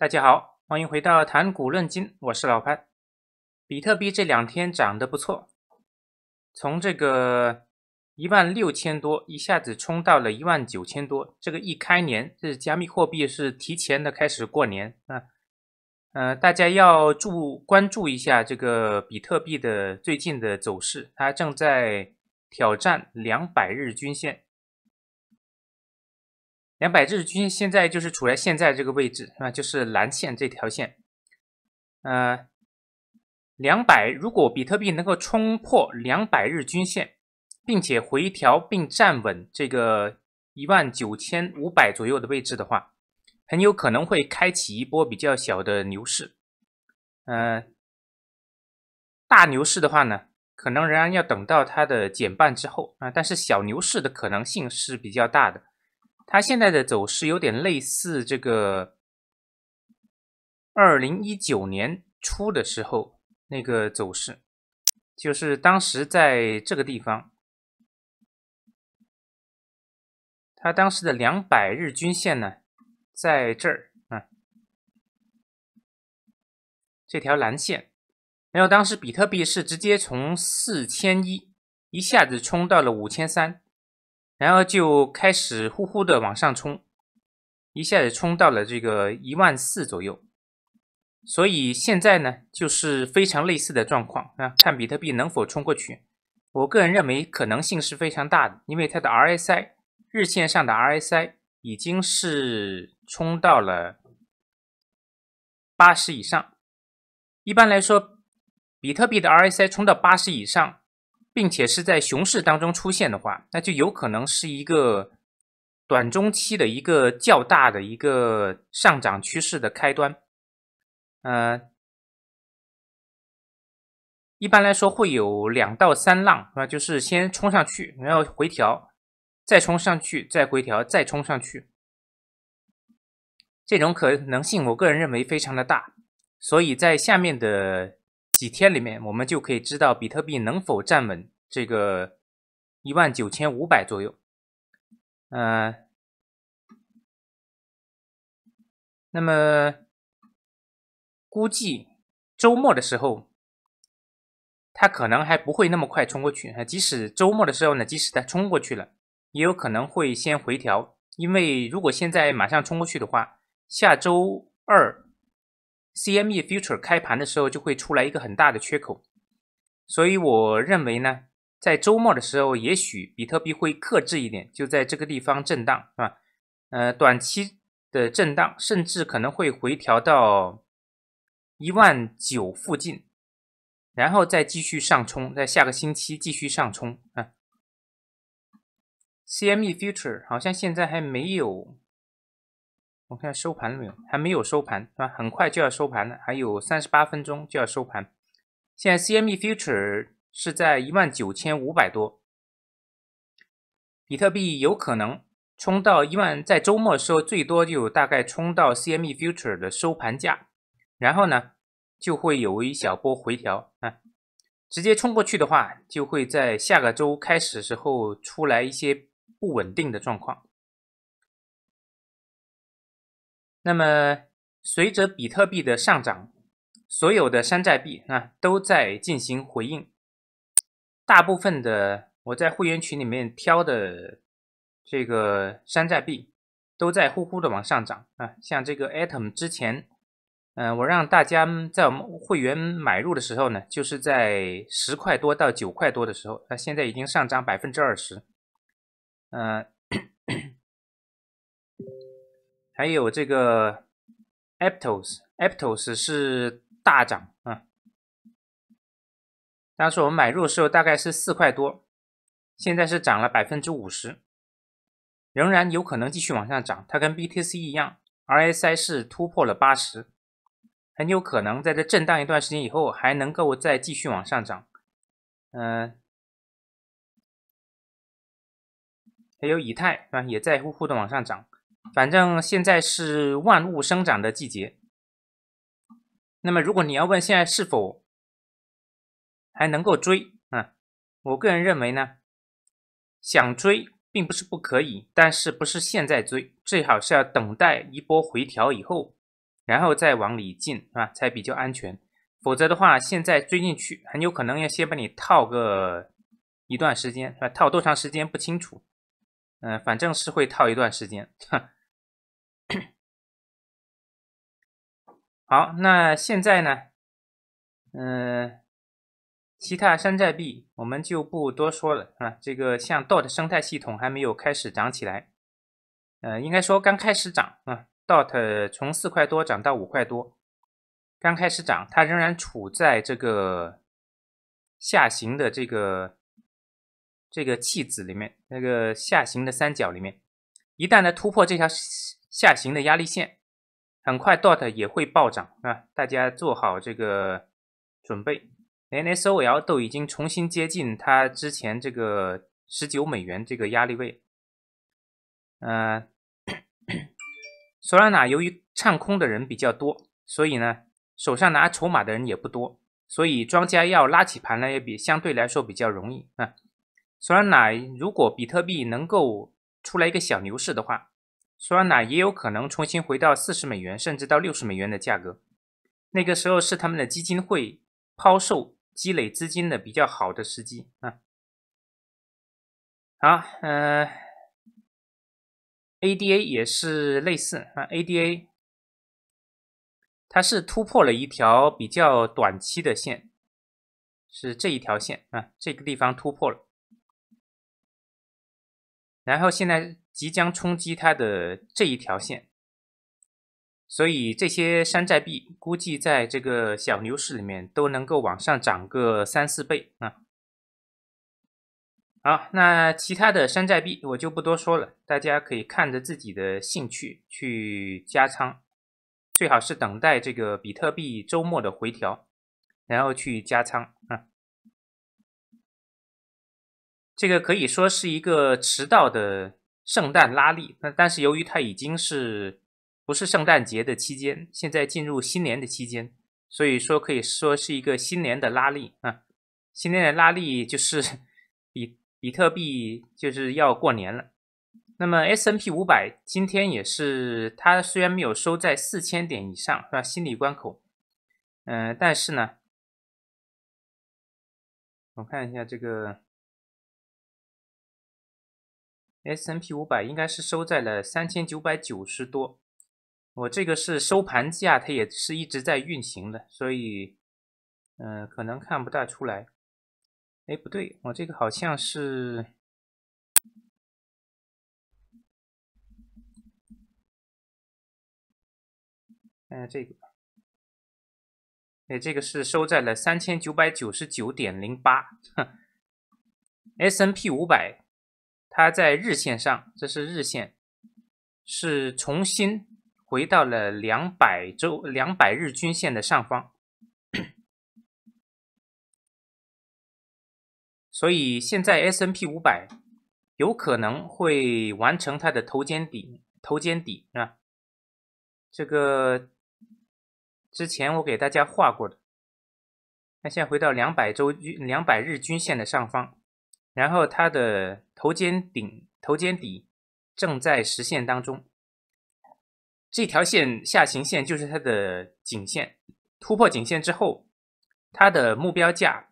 大家好，欢迎回到谈股论金，我是老潘。比特币这两天涨得不错，从这个一万六千多一下子冲到了一万九千多。这个一开年，这是加密货币是提前的开始过年啊。呃，大家要注关注一下这个比特币的最近的走势，它正在挑战两百日均线。两百日均线现在就是处在现在这个位置，是吧？就是蓝线这条线。呃，两百，如果比特币能够冲破两百日均线，并且回调并站稳这个一万九千五百左右的位置的话，很有可能会开启一波比较小的牛市。呃，大牛市的话呢，可能仍然要等到它的减半之后啊，但是小牛市的可能性是比较大的。它现在的走势有点类似这个二零一九年初的时候那个走势，就是当时在这个地方，它当时的两百日均线呢在这儿啊，这条蓝线，然后当时比特币是直接从四千一一下子冲到了五千三。然后就开始呼呼的往上冲，一下子冲到了这个一万四左右。所以现在呢，就是非常类似的状况啊，看比特币能否冲过去。我个人认为可能性是非常大的，因为它的 RSI 日线上的 RSI 已经是冲到了八十以上。一般来说，比特币的 RSI 冲到八十以上。并且是在熊市当中出现的话，那就有可能是一个短中期的一个较大的一个上涨趋势的开端。嗯，一般来说会有两到三浪，那就是先冲上去，然后回调，再冲上去，再回调，再冲上去。这种可能性，我个人认为非常的大。所以在下面的。几天里面，我们就可以知道比特币能否站稳这个一万九千五百左右。嗯，那么估计周末的时候，它可能还不会那么快冲过去。即使周末的时候呢，即使它冲过去了，也有可能会先回调，因为如果现在马上冲过去的话，下周二。CME future 开盘的时候就会出来一个很大的缺口，所以我认为呢，在周末的时候，也许比特币会克制一点，就在这个地方震荡，是吧？呃，短期的震荡，甚至可能会回调到一万九附近，然后再继续上冲，在下个星期继续上冲啊。CME future 好像现在还没有。我看下收盘了没有？还没有收盘，是吧？很快就要收盘了，还有三十八分钟就要收盘。现在 CME Future 是在一万九千五百多，比特币有可能冲到一万，在周末时候最多就大概冲到 CME Future 的收盘价，然后呢就会有一小波回调啊。直接冲过去的话，就会在下个周开始时候出来一些不稳定的状况。那么，随着比特币的上涨，所有的山寨币啊都在进行回应。大部分的我在会员群里面挑的这个山寨币，都在呼呼的往上涨啊。像这个 Atom 之前，嗯，我让大家在我们会员买入的时候呢，就是在十块多到九块多的时候，它现在已经上涨百分之二十，嗯。还有这个 Aptos，Aptos 是大涨啊！当时我们买入的时候大概是四块多，现在是涨了百分之五十，仍然有可能继续往上涨。它跟 BTC 一样，RSI 是突破了八十，很有可能在这震荡一段时间以后，还能够再继续往上涨。嗯，还有以太啊，也在呼呼的往上涨。反正现在是万物生长的季节，那么如果你要问现在是否还能够追啊，我个人认为呢，想追并不是不可以，但是不是现在追，最好是要等待一波回调以后，然后再往里进啊，才比较安全，否则的话现在追进去，很有可能要先把你套个一段时间是吧，套多长时间不清楚。嗯，反正是会套一段时间。好，那现在呢？嗯，其他山寨币我们就不多说了啊。这个像 DOT 生态系统还没有开始涨起来，呃，应该说刚开始涨啊。DOT 从四块多涨到五块多，刚开始涨，它仍然处在这个下行的这个。这个气子里面，那个下行的三角里面，一旦呢突破这条下行的压力线，很快 DOT 也会暴涨，啊，大家做好这个准备。N SOL 都已经重新接近它之前这个十九美元这个压力位，嗯，索拉纳由于唱空的人比较多，所以呢，手上拿筹码的人也不多，所以庄家要拉起盘来也比相对来说比较容易啊。酸奶，如果比特币能够出来一个小牛市的话，酸奶也有可能重新回到四十美元甚至到六十美元的价格。那个时候是他们的基金会抛售积累资金的比较好的时机啊。好，嗯，ADA 也是类似啊，ADA 它是突破了一条比较短期的线，是这一条线啊，这个地方突破了。然后现在即将冲击它的这一条线，所以这些山寨币估计在这个小牛市里面都能够往上涨个三四倍啊。好，那其他的山寨币我就不多说了，大家可以看着自己的兴趣去加仓，最好是等待这个比特币周末的回调，然后去加仓。这个可以说是一个迟到的圣诞拉力，那但是由于它已经是不是圣诞节的期间，现在进入新年的期间，所以说可以说是一个新年的拉力啊，新年的拉力就是 比比特币就是要过年了。那么 S N P 五百今天也是，它虽然没有收在四千点以上是吧，心理关口，嗯，但是呢，我看一下这个。S&P 五百应该是收在了三千九百九十多，我这个是收盘价，它也是一直在运行的，所以，嗯，可能看不大出来。哎，不对，我这个好像是，哎，这个，哎，这个是收在了三千九百九十九点零八，S&P 五百。它在日线上，这是日线，是重新回到了两百周、两百日均线的上方，所以现在 S N P 五百有可能会完成它的头肩底、头肩底啊。这个之前我给大家画过的，那现在回到两百周两百日均线的上方，然后它的头肩顶头肩底正在实现当中，这条线下行线就是它的颈线。突破颈线之后，它的目标价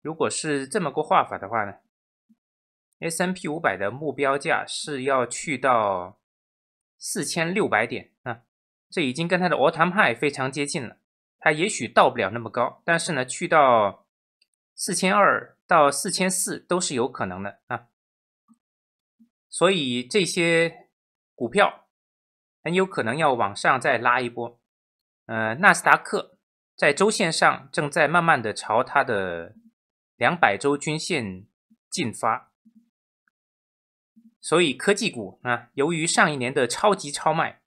如果是这么个画法的话呢，S M P 五百的目标价是要去到四千六百点啊，这已经跟它的 all time high 非常接近了。它也许到不了那么高，但是呢，去到四千二。到四千四都是有可能的啊，所以这些股票很有可能要往上再拉一波。呃，纳斯达克在周线上正在慢慢的朝它的两百周均线进发，所以科技股啊，由于上一年的超级超卖，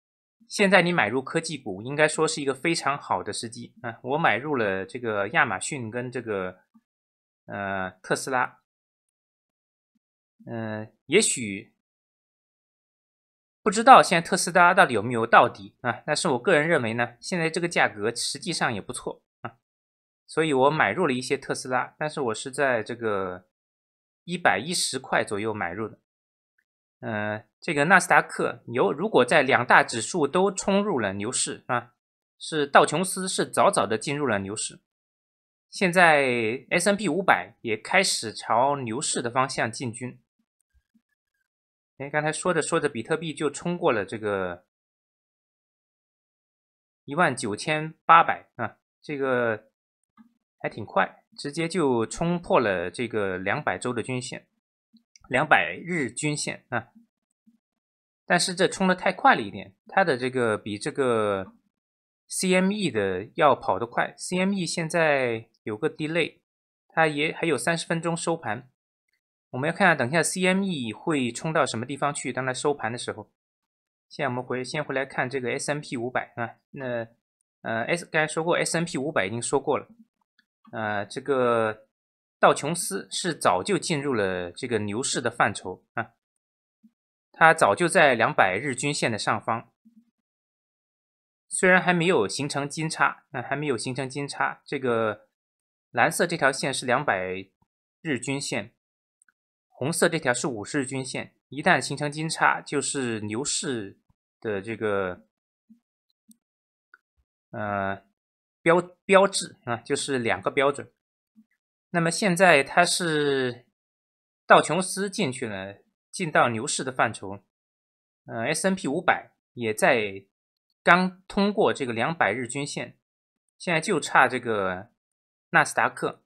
现在你买入科技股应该说是一个非常好的时机啊。我买入了这个亚马逊跟这个。呃，特斯拉，嗯，也许不知道现在特斯拉到底有没有到底啊？但是我个人认为呢，现在这个价格实际上也不错啊，所以我买入了一些特斯拉，但是我是在这个一百一十块左右买入的。嗯，这个纳斯达克牛，如果在两大指数都冲入了牛市啊，是道琼斯是早早的进入了牛市。现在 S n P 五百也开始朝牛市的方向进军。哎，刚才说着说着，比特币就冲过了这个一万九千八百啊，这个还挺快，直接就冲破了这个两百周的均线，两百日均线啊。但是这冲的太快了一点，它的这个比这个 C M E 的要跑得快，C M E 现在。有个 delay，它也还有三十分钟收盘，我们要看下等一下 CME 会冲到什么地方去？当它收盘的时候，现在我们回先回来看这个 S N P 五百啊，那呃 S 刚才说过 S N P 五百已经说过了，呃，这个道琼斯是早就进入了这个牛市的范畴啊，它早就在两百日均线的上方，虽然还没有形成金叉，啊，还没有形成金叉，这个。蓝色这条线是两百日均线，红色这条是五十日均线。一旦形成金叉，就是牛市的这个呃标标志啊，就是两个标准。那么现在它是道琼斯进去了，进到牛市的范畴。呃 s N P 五百也在刚通过这个两百日均线，现在就差这个。纳斯达克，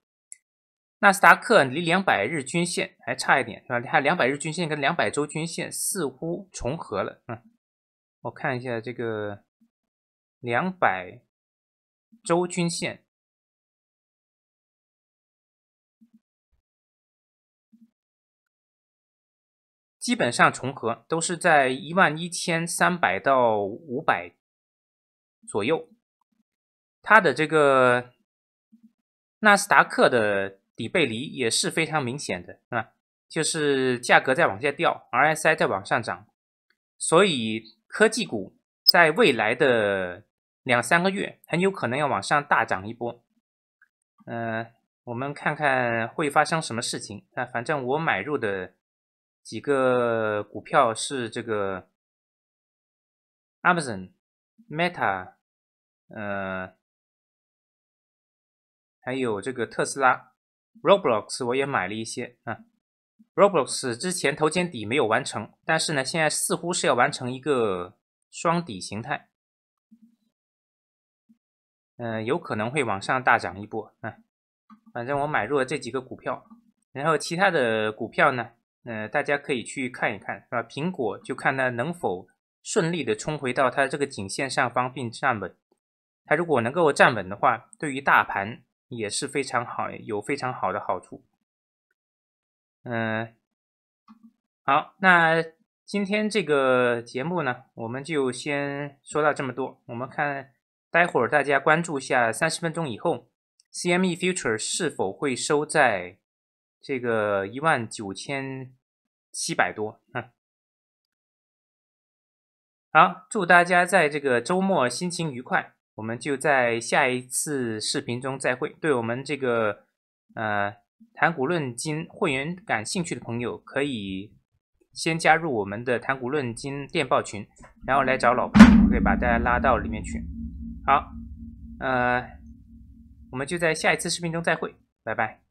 纳斯达克离两百日均线还差一点是吧？它两百日均线跟两百周均线似乎重合了，嗯，我看一下这个两百周均线，基本上重合，都是在一万一千三百到五百左右，它的这个。纳斯达克的底背离也是非常明显的啊，就是价格在往下掉，RSI 在往上涨，所以科技股在未来的两三个月很有可能要往上大涨一波。呃，我们看看会发生什么事情啊。反正我买入的几个股票是这个 Amazon、Meta，呃。还有这个特斯拉，Roblox 我也买了一些啊。Roblox 之前头肩底没有完成，但是呢，现在似乎是要完成一个双底形态，嗯，有可能会往上大涨一波啊。反正我买入了这几个股票，然后其他的股票呢，呃，大家可以去看一看，是吧？苹果就看它能否顺利的冲回到它这个颈线上方并站稳，它如果能够站稳的话，对于大盘。也是非常好，有非常好的好处。嗯，好，那今天这个节目呢，我们就先说到这么多。我们看，待会儿大家关注一下，三十分钟以后，CME Future 是否会收在这个一万九千七百多？好，祝大家在这个周末心情愉快。我们就在下一次视频中再会。对我们这个呃谈古论今会员感兴趣的朋友，可以先加入我们的谈古论今电报群，然后来找老潘，我以把大家拉到里面去。好，呃，我们就在下一次视频中再会，拜拜。